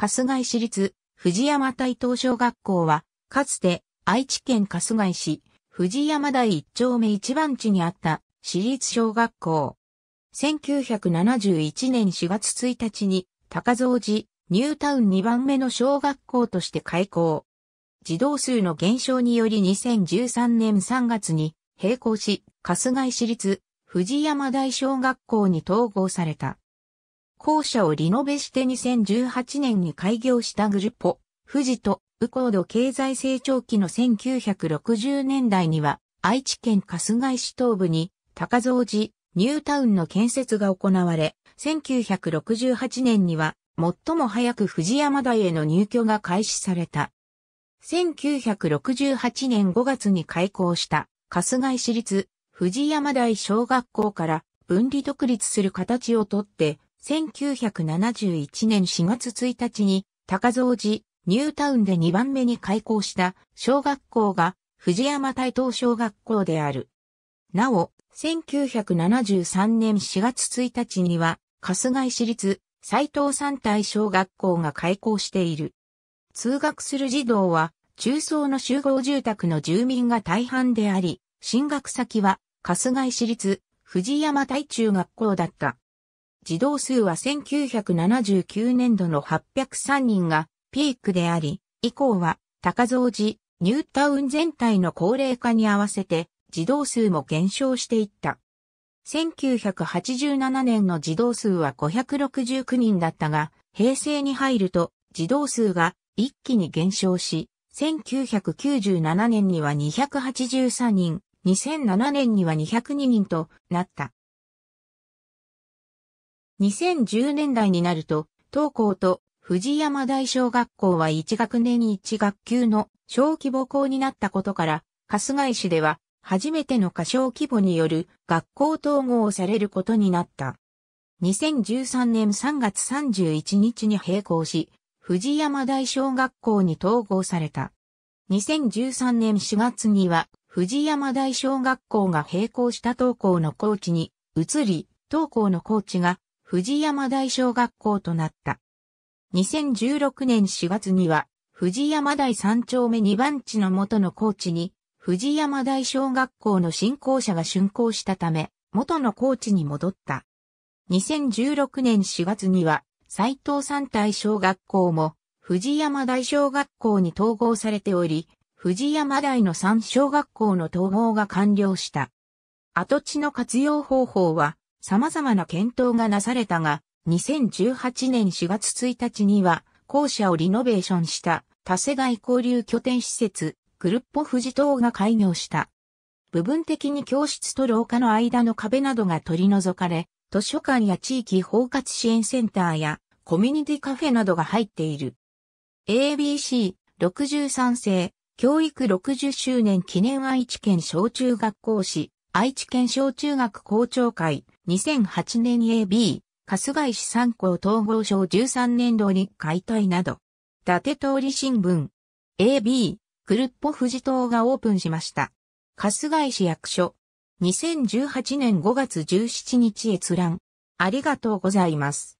春日井市立藤山台東小学校は、かつて愛知県春日井市藤山台一丁目一番地にあった市立小学校。1971年4月1日に高蔵寺ニュータウン2番目の小学校として開校。児童数の減少により2013年3月に閉校し、春日井市立藤山台小学校に統合された。校舎をリノベして2018年に開業したグルポ、富士と、ウコード経済成長期の1960年代には、愛知県春日井市東部に、高蔵寺、ニュータウンの建設が行われ、1968年には、最も早く藤山台への入居が開始された。1968年5月に開校した、春日井市立、藤山台小学校から分離独立する形をとって、1971年4月1日に高蔵寺ニュータウンで2番目に開校した小学校が藤山台東小学校である。なお、1973年4月1日には、春日井市立斎藤三体小学校が開校している。通学する児童は、中層の集合住宅の住民が大半であり、進学先は、春日井市立藤山台中学校だった。児童数は1979年度の803人がピークであり、以降は高蔵寺、ニュータウン全体の高齢化に合わせて児童数も減少していった。1987年の児童数は569人だったが、平成に入ると児童数が一気に減少し、1997年には283人、2007年には202人となった。2010年代になると、東高と藤山大小学校は1学年に1学級の小規模校になったことから、春日井市では初めての過小規模による学校統合をされることになった。2013年3月31日に閉校し、藤山大小学校に統合された。2013年4月には、藤山大小学校が閉校した東高のコーチに移り、東高のコーチが藤山大小学校となった。2016年4月には、藤山大三丁目二番地の元の高知に、藤山大小学校の新校舎が竣工したため、元の高知に戻った。2016年4月には、斎藤三大小学校も、藤山大小学校に統合されており、藤山大の三小学校の統合が完了した。跡地の活用方法は、様々な検討がなされたが、2018年4月1日には、校舎をリノベーションした多世代交流拠点施設、グルッポ富士島が開業した。部分的に教室と廊下の間の壁などが取り除かれ、図書館や地域包括支援センターやコミュニティカフェなどが入っている。ABC63 世教育60周年記念愛知県小中学校史愛知県小中学校長会、2008年 AB、春日井市三校統合省13年度に解体など、伊達通り新聞、AB、クルッポ富士島がオープンしました。春日井市役所、2018年5月17日閲覧。ありがとうございます。